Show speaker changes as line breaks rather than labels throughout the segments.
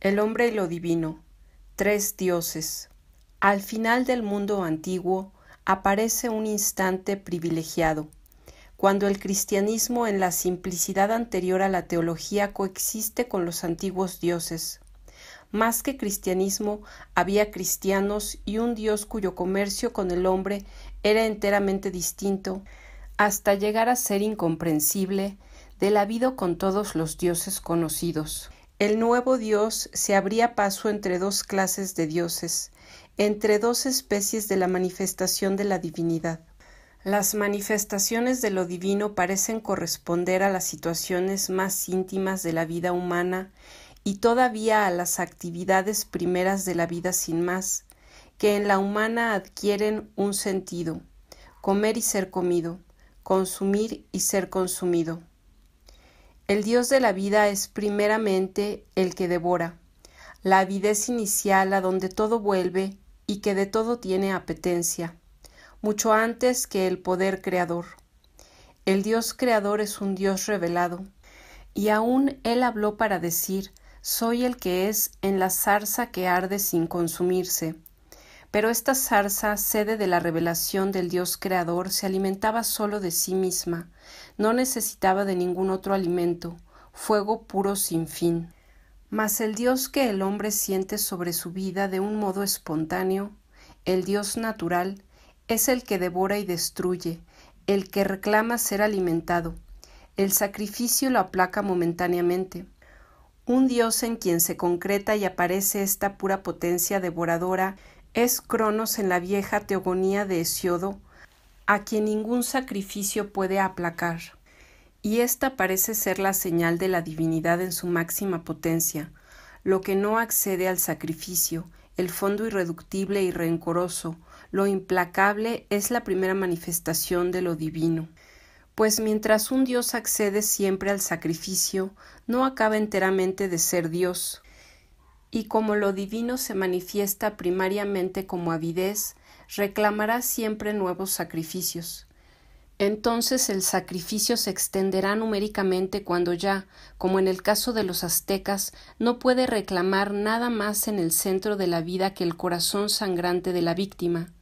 El hombre y lo divino. Tres dioses. Al final del mundo antiguo aparece un instante privilegiado, cuando el cristianismo en la simplicidad anterior a la teología coexiste con los antiguos dioses. Más que cristianismo, había cristianos y un dios cuyo comercio con el hombre era enteramente distinto, hasta llegar a ser incomprensible, del habido con todos los dioses conocidos. El nuevo Dios se abría paso entre dos clases de dioses, entre dos especies de la manifestación de la divinidad. Las manifestaciones de lo divino parecen corresponder a las situaciones más íntimas de la vida humana y todavía a las actividades primeras de la vida sin más, que en la humana adquieren un sentido, comer y ser comido, consumir y ser consumido. El Dios de la vida es primeramente el que devora, la avidez inicial a donde todo vuelve y que de todo tiene apetencia, mucho antes que el poder creador. El Dios creador es un Dios revelado, y aún él habló para decir, soy el que es en la zarza que arde sin consumirse, pero esta zarza, sede de la revelación del Dios Creador, se alimentaba solo de sí misma, no necesitaba de ningún otro alimento, fuego puro sin fin. Mas el Dios que el hombre siente sobre su vida de un modo espontáneo, el Dios natural, es el que devora y destruye, el que reclama ser alimentado. El sacrificio lo aplaca momentáneamente. Un Dios en quien se concreta y aparece esta pura potencia devoradora es Cronos en la vieja teogonía de Hesiodo, a quien ningún sacrificio puede aplacar, y esta parece ser la señal de la divinidad en su máxima potencia, lo que no accede al sacrificio, el fondo irreductible y rencoroso, lo implacable es la primera manifestación de lo divino. Pues mientras un Dios accede siempre al sacrificio, no acaba enteramente de ser Dios, y como lo divino se manifiesta primariamente como avidez, reclamará siempre nuevos sacrificios. Entonces el sacrificio se extenderá numéricamente cuando ya, como en el caso de los aztecas, no puede reclamar nada más en el centro de la vida que el corazón sangrante de la víctima,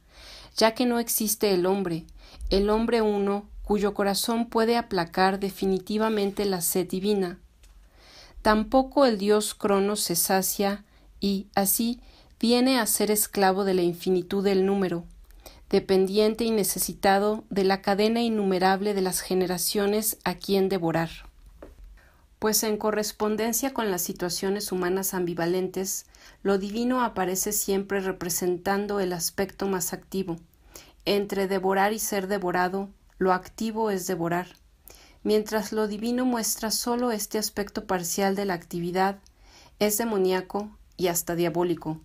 ya que no existe el hombre, el hombre uno cuyo corazón puede aplacar definitivamente la sed divina. Tampoco el dios Cronos se sacia y, así, viene a ser esclavo de la infinitud del número, dependiente y necesitado de la cadena innumerable de las generaciones a quien devorar. Pues en correspondencia con las situaciones humanas ambivalentes, lo divino aparece siempre representando el aspecto más activo. Entre devorar y ser devorado, lo activo es devorar, Mientras lo divino muestra solo este aspecto parcial de la actividad, es demoníaco y hasta diabólico.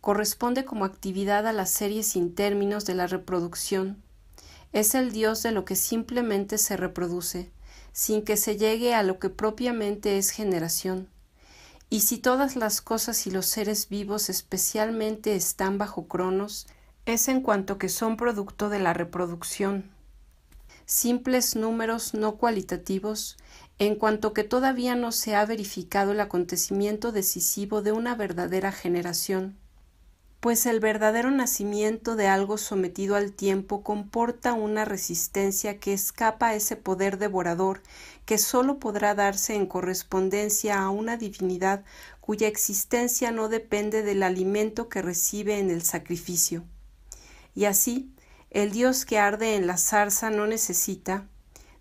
Corresponde como actividad a la serie sin términos de la reproducción. Es el Dios de lo que simplemente se reproduce, sin que se llegue a lo que propiamente es generación. Y si todas las cosas y los seres vivos especialmente están bajo cronos, es en cuanto que son producto de la reproducción simples números no cualitativos, en cuanto que todavía no se ha verificado el acontecimiento decisivo de una verdadera generación, pues el verdadero nacimiento de algo sometido al tiempo comporta una resistencia que escapa a ese poder devorador que sólo podrá darse en correspondencia a una divinidad cuya existencia no depende del alimento que recibe en el sacrificio. Y así, el Dios que arde en la zarza no necesita,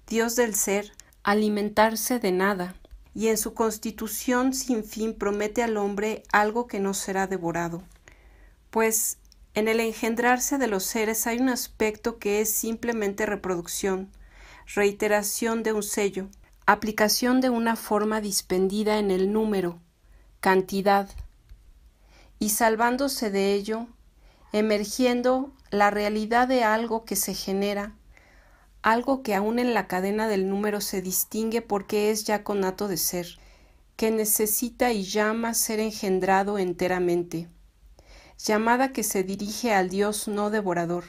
Dios del ser, alimentarse de nada, y en su constitución sin fin promete al hombre algo que no será devorado. Pues en el engendrarse de los seres hay un aspecto que es simplemente reproducción, reiteración de un sello, aplicación de una forma dispendida en el número, cantidad, y salvándose de ello, emergiendo la realidad de algo que se genera, algo que aún en la cadena del número se distingue porque es ya conato de ser, que necesita y llama ser engendrado enteramente, llamada que se dirige al Dios no devorador,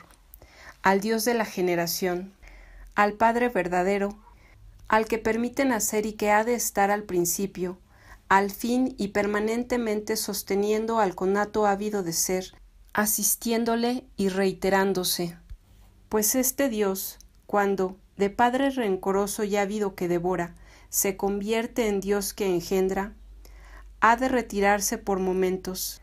al Dios de la generación, al Padre verdadero, al que permite nacer y que ha de estar al principio, al fin y permanentemente sosteniendo al conato ávido de ser, asistiéndole y reiterándose. Pues este Dios, cuando, de Padre rencoroso y ávido que devora, se convierte en Dios que engendra, ha de retirarse por momentos.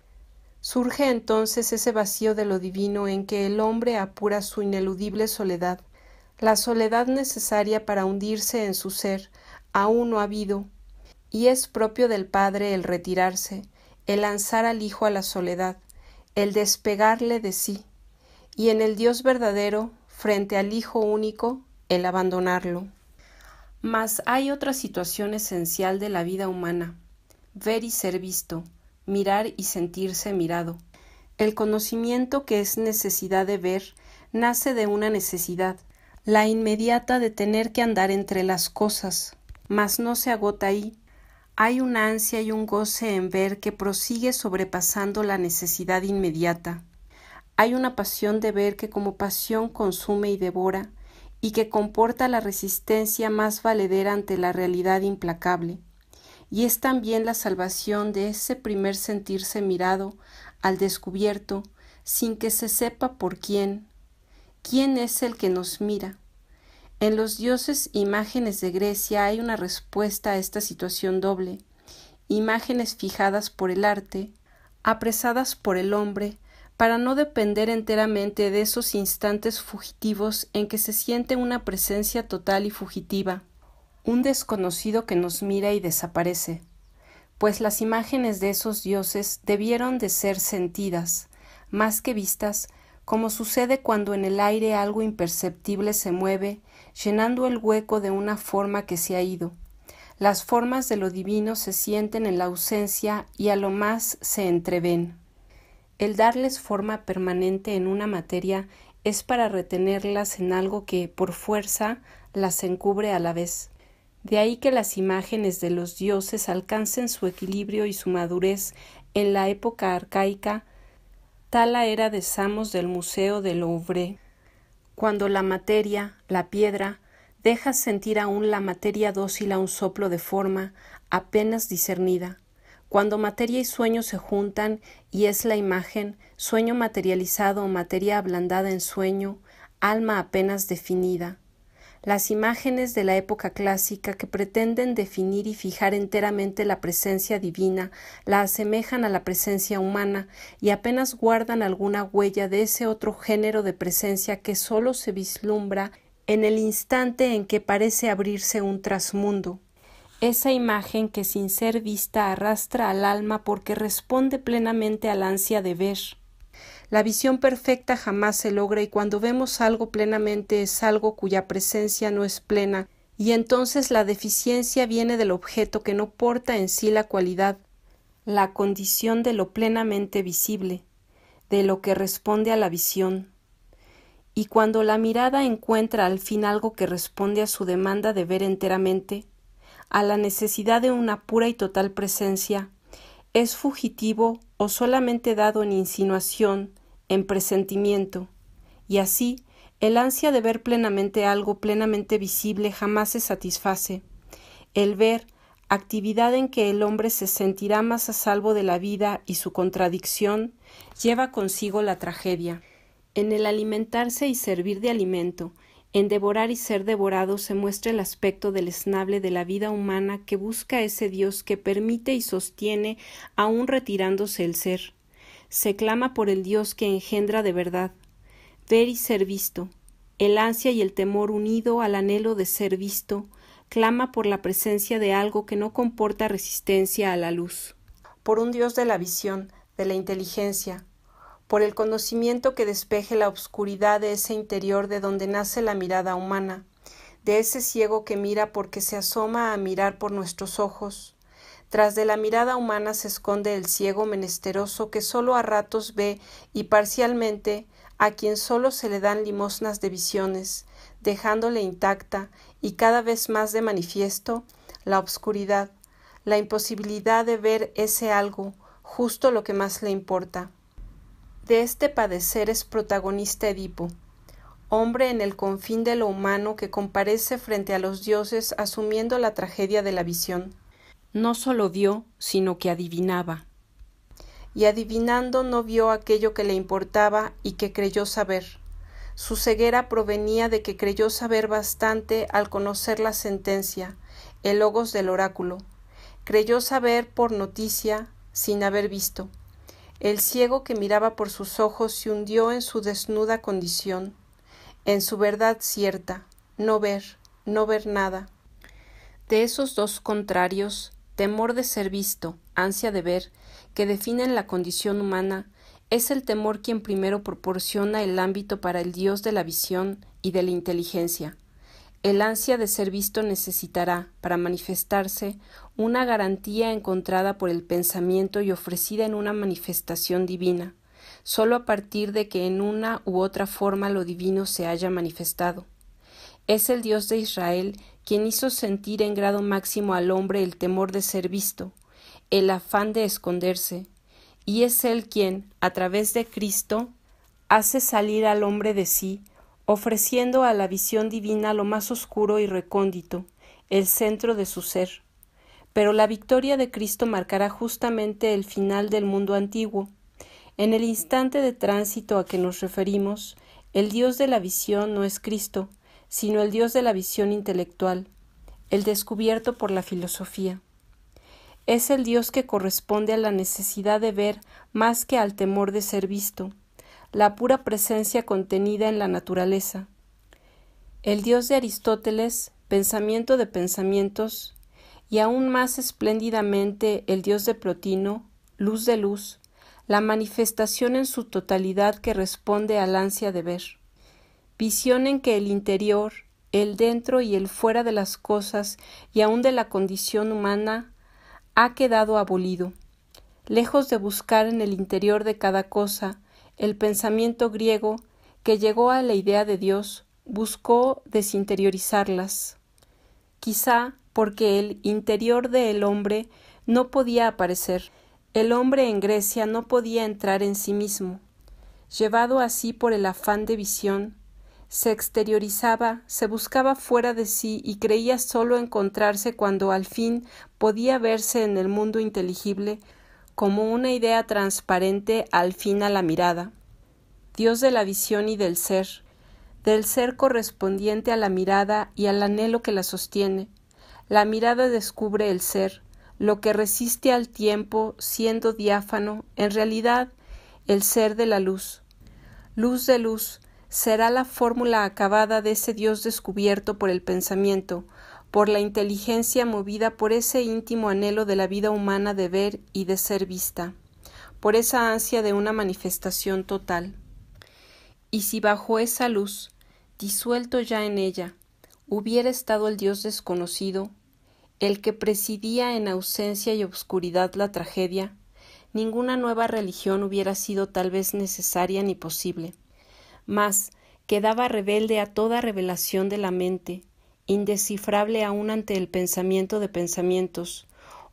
Surge entonces ese vacío de lo divino en que el hombre apura su ineludible soledad, la soledad necesaria para hundirse en su ser, aún no ha habido, y es propio del Padre el retirarse, el lanzar al Hijo a la soledad, el despegarle de sí, y en el Dios verdadero, frente al Hijo único, el abandonarlo. Mas hay otra situación esencial de la vida humana, ver y ser visto, mirar y sentirse mirado. El conocimiento que es necesidad de ver nace de una necesidad, la inmediata de tener que andar entre las cosas, mas no se agota ahí, hay una ansia y un goce en ver que prosigue sobrepasando la necesidad inmediata. Hay una pasión de ver que como pasión consume y devora, y que comporta la resistencia más valedera ante la realidad implacable. Y es también la salvación de ese primer sentirse mirado al descubierto, sin que se sepa por quién. ¿Quién es el que nos mira? En los dioses imágenes de Grecia hay una respuesta a esta situación doble. Imágenes fijadas por el arte, apresadas por el hombre, para no depender enteramente de esos instantes fugitivos en que se siente una presencia total y fugitiva, un desconocido que nos mira y desaparece, pues las imágenes de esos dioses debieron de ser sentidas, más que vistas, como sucede cuando en el aire algo imperceptible se mueve, llenando el hueco de una forma que se ha ido. Las formas de lo divino se sienten en la ausencia y a lo más se entreven. El darles forma permanente en una materia es para retenerlas en algo que, por fuerza, las encubre a la vez. De ahí que las imágenes de los dioses alcancen su equilibrio y su madurez en la época arcaica Tal era de Samos del Museo del Louvre. Cuando la materia, la piedra, deja sentir aún la materia dócil a un soplo de forma apenas discernida. Cuando materia y sueño se juntan y es la imagen, sueño materializado o materia ablandada en sueño, alma apenas definida, las imágenes de la época clásica que pretenden definir y fijar enteramente la presencia divina la asemejan a la presencia humana y apenas guardan alguna huella de ese otro género de presencia que sólo se vislumbra en el instante en que parece abrirse un trasmundo. Esa imagen que sin ser vista arrastra al alma porque responde plenamente al ansia de ver la visión perfecta jamás se logra y cuando vemos algo plenamente es algo cuya presencia no es plena, y entonces la deficiencia viene del objeto que no porta en sí la cualidad, la condición de lo plenamente visible, de lo que responde a la visión. Y cuando la mirada encuentra al fin algo que responde a su demanda de ver enteramente, a la necesidad de una pura y total presencia, es fugitivo o solamente dado en insinuación en presentimiento, y así el ansia de ver plenamente algo plenamente visible jamás se satisface. El ver, actividad en que el hombre se sentirá más a salvo de la vida y su contradicción, lleva consigo la tragedia. En el alimentarse y servir de alimento, en devorar y ser devorado se muestra el aspecto del esnable de la vida humana que busca ese Dios que permite y sostiene aún retirándose el ser se clama por el Dios que engendra de verdad. Ver y ser visto. El ansia y el temor unido al anhelo de ser visto, clama por la presencia de algo que no comporta resistencia a la luz. Por un Dios de la visión, de la inteligencia, por el conocimiento que despeje la obscuridad de ese interior de donde nace la mirada humana, de ese ciego que mira porque se asoma a mirar por nuestros ojos, tras de la mirada humana se esconde el ciego menesteroso que sólo a ratos ve y parcialmente a quien sólo se le dan limosnas de visiones, dejándole intacta y cada vez más de manifiesto la obscuridad, la imposibilidad de ver ese algo, justo lo que más le importa. De este padecer es protagonista Edipo, hombre en el confín de lo humano que comparece frente a los dioses asumiendo la tragedia de la visión no sólo vio, sino que adivinaba. Y adivinando no vio aquello que le importaba y que creyó saber. Su ceguera provenía de que creyó saber bastante al conocer la sentencia, el logos del oráculo. Creyó saber por noticia, sin haber visto. El ciego que miraba por sus ojos se hundió en su desnuda condición, en su verdad cierta, no ver, no ver nada. De esos dos contrarios, temor de ser visto, ansia de ver, que definen la condición humana, es el temor quien primero proporciona el ámbito para el Dios de la visión y de la inteligencia. El ansia de ser visto necesitará, para manifestarse, una garantía encontrada por el pensamiento y ofrecida en una manifestación divina, sólo a partir de que en una u otra forma lo divino se haya manifestado. Es el Dios de Israel quien hizo sentir en grado máximo al hombre el temor de ser visto, el afán de esconderse, y es Él quien, a través de Cristo, hace salir al hombre de sí, ofreciendo a la visión divina lo más oscuro y recóndito, el centro de su ser. Pero la victoria de Cristo marcará justamente el final del mundo antiguo. En el instante de tránsito a que nos referimos, el Dios de la visión no es Cristo, sino el Dios de la visión intelectual, el descubierto por la filosofía. Es el Dios que corresponde a la necesidad de ver más que al temor de ser visto, la pura presencia contenida en la naturaleza. El Dios de Aristóteles, pensamiento de pensamientos, y aún más espléndidamente el Dios de Plotino, luz de luz, la manifestación en su totalidad que responde al ansia de ver visión en que el interior, el dentro y el fuera de las cosas y aun de la condición humana ha quedado abolido. Lejos de buscar en el interior de cada cosa el pensamiento griego que llegó a la idea de Dios, buscó desinteriorizarlas. Quizá porque el interior del hombre no podía aparecer. El hombre en Grecia no podía entrar en sí mismo. Llevado así por el afán de visión, se exteriorizaba, se buscaba fuera de sí y creía sólo encontrarse cuando al fin podía verse en el mundo inteligible como una idea transparente al fin a la mirada. Dios de la visión y del ser, del ser correspondiente a la mirada y al anhelo que la sostiene. La mirada descubre el ser, lo que resiste al tiempo siendo diáfano, en realidad el ser de la luz. Luz de luz, será la fórmula acabada de ese Dios descubierto por el pensamiento, por la inteligencia movida por ese íntimo anhelo de la vida humana de ver y de ser vista, por esa ansia de una manifestación total. Y si bajo esa luz, disuelto ya en ella, hubiera estado el Dios desconocido, el que presidía en ausencia y obscuridad la tragedia, ninguna nueva religión hubiera sido tal vez necesaria ni posible mas quedaba rebelde a toda revelación de la mente, indescifrable aún ante el pensamiento de pensamientos,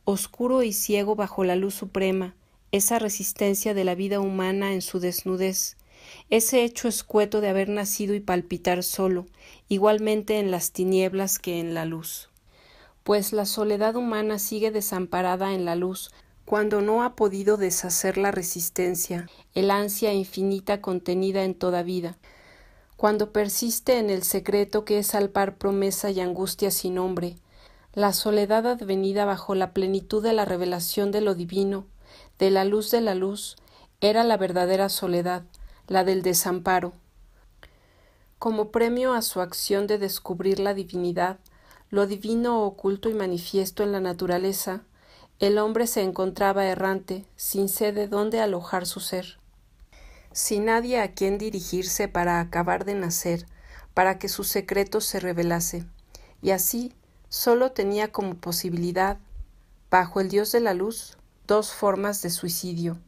oscuro y ciego bajo la luz suprema, esa resistencia de la vida humana en su desnudez, ese hecho escueto de haber nacido y palpitar solo, igualmente en las tinieblas que en la luz. Pues la soledad humana sigue desamparada en la luz, cuando no ha podido deshacer la resistencia, el ansia infinita contenida en toda vida, cuando persiste en el secreto que es al par promesa y angustia sin nombre, la soledad advenida bajo la plenitud de la revelación de lo divino, de la luz de la luz, era la verdadera soledad, la del desamparo. Como premio a su acción de descubrir la divinidad, lo divino oculto y manifiesto en la naturaleza, el hombre se encontraba errante, sin de dónde alojar su ser, sin nadie a quien dirigirse para acabar de nacer, para que su secreto se revelase, y así sólo tenía como posibilidad, bajo el dios de la luz, dos formas de suicidio.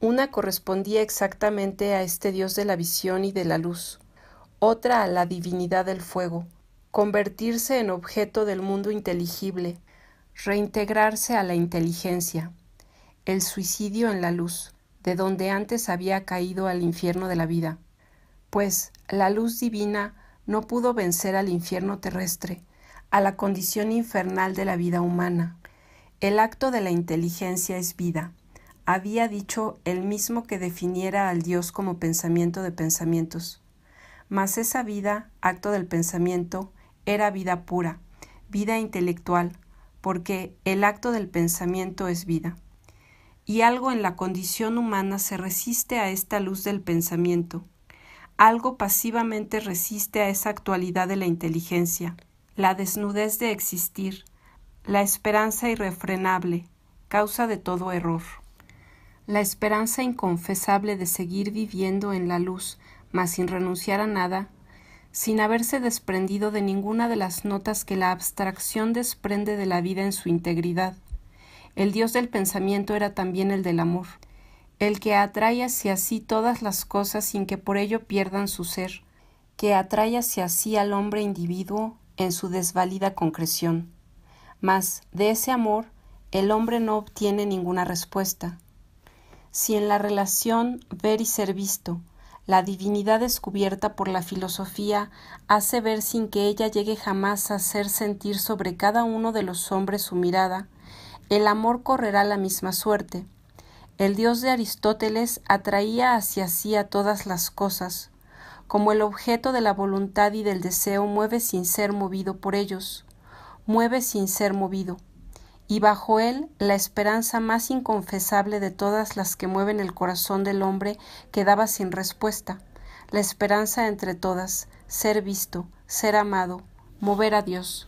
Una correspondía exactamente a este dios de la visión y de la luz, otra a la divinidad del fuego, convertirse en objeto del mundo inteligible, reintegrarse a la inteligencia, el suicidio en la luz, de donde antes había caído al infierno de la vida, pues la luz divina no pudo vencer al infierno terrestre, a la condición infernal de la vida humana. El acto de la inteligencia es vida. Había dicho el mismo que definiera al Dios como pensamiento de pensamientos. Mas esa vida, acto del pensamiento, era vida pura, vida intelectual, porque el acto del pensamiento es vida. Y algo en la condición humana se resiste a esta luz del pensamiento, algo pasivamente resiste a esa actualidad de la inteligencia, la desnudez de existir, la esperanza irrefrenable, causa de todo error. La esperanza inconfesable de seguir viviendo en la luz, mas sin renunciar a nada, sin haberse desprendido de ninguna de las notas que la abstracción desprende de la vida en su integridad. El Dios del pensamiento era también el del amor, el que atrae hacia sí todas las cosas sin que por ello pierdan su ser, que atrae hacia sí al hombre individuo en su desvalida concreción. Mas de ese amor el hombre no obtiene ninguna respuesta. Si en la relación ver y ser visto, la divinidad descubierta por la filosofía hace ver sin que ella llegue jamás a hacer sentir sobre cada uno de los hombres su mirada, el amor correrá la misma suerte. El dios de Aristóteles atraía hacia sí a todas las cosas, como el objeto de la voluntad y del deseo mueve sin ser movido por ellos, mueve sin ser movido y bajo él la esperanza más inconfesable de todas las que mueven el corazón del hombre quedaba sin respuesta, la esperanza entre todas, ser visto, ser amado, mover a Dios.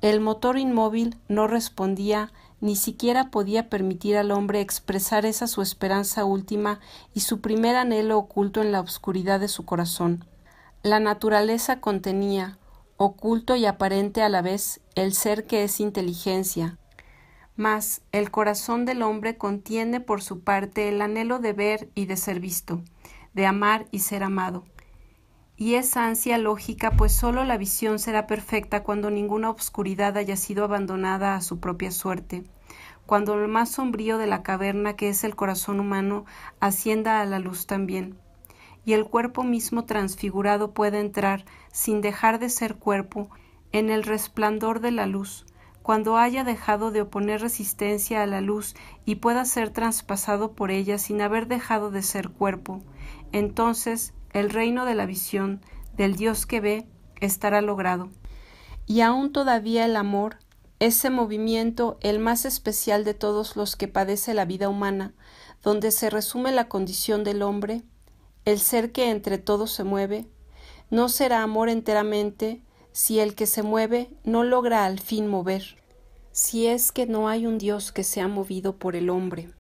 El motor inmóvil no respondía ni siquiera podía permitir al hombre expresar esa su esperanza última y su primer anhelo oculto en la oscuridad de su corazón. La naturaleza contenía, oculto y aparente a la vez, el ser que es inteligencia. Mas el corazón del hombre contiene por su parte el anhelo de ver y de ser visto, de amar y ser amado. Y es ansia lógica, pues sólo la visión será perfecta cuando ninguna obscuridad haya sido abandonada a su propia suerte, cuando lo más sombrío de la caverna que es el corazón humano ascienda a la luz también y el cuerpo mismo transfigurado puede entrar, sin dejar de ser cuerpo, en el resplandor de la luz, cuando haya dejado de oponer resistencia a la luz y pueda ser traspasado por ella sin haber dejado de ser cuerpo, entonces el reino de la visión, del Dios que ve, estará logrado. Y aún todavía el amor, ese movimiento, el más especial de todos los que padece la vida humana, donde se resume la condición del hombre, el ser que entre todos se mueve no será amor enteramente si el que se mueve no logra al fin mover, si es que no hay un Dios que sea movido por el hombre.